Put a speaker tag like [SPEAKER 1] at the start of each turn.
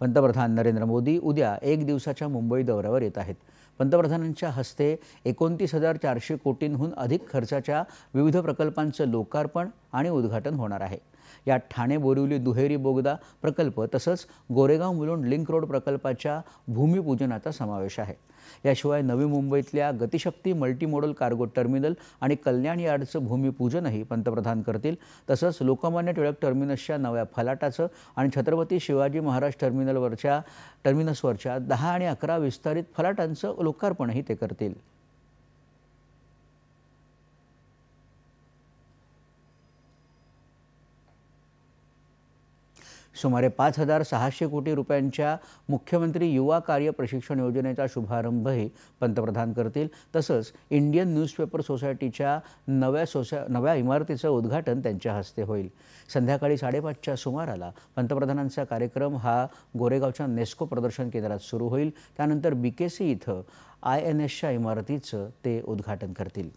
[SPEAKER 1] पंतप्रधान नरेंद्र मोदी उद्या एक दिवसाच्या मुंबई दौऱ्यावर येत आहेत पंतप्रधानांच्या हस्ते एकोणतीस हजार चारशे कोटींहून अधिक खर्चाच्या विविध प्रकल्पांचं लोकार्पण आणि उद्घाटन होणार आहे या ठाणे बोरिवली दुहेरी बोगदा प्रकल्प तसंच गोरेगाव मुलुंड लिंक रोड प्रकल्पाच्या भूमिपूजनाचा समावेश आहे याशिवाय नवी मुंबईतल्या गतिशक्ती मल्टीमॉडल कार्गो टर्मिनल आणि कल्याण यार्डचं भूमिपूजनही पंतप्रधान करतील तसंच लोकमान्य टिळक टर्मिनसच्या नव्या फलाटाचं आणि छत्रपती शिवाजी महाराज टर्मिनलवरच्या टर्मिनसवरच्या दहा आणि अकरा विस्तारित फलाटांचं लोकार्पणही ते करतील सुमारे पाच हजार सहाशे कोटी रुपयांच्या मुख्यमंत्री युवा कार्य प्रशिक्षण योजनेचा शुभारंभही पंतप्रधान करतील तसंच इंडियन न्यूजपेपर सोसायटीच्या नव्या सोसा नव्या इमारतीचं उद्घाटन त्यांच्या हस्ते होईल संध्याकाळी साडेपाचच्या सुमाराला पंतप्रधानांचा कार्यक्रम हा गोरेगावच्या नेस्को प्रदर्शन केंद्रात सुरू होईल त्यानंतर बी के सी इथं आय एन एसच्या इमारतीचं ते उद्घाटन करतील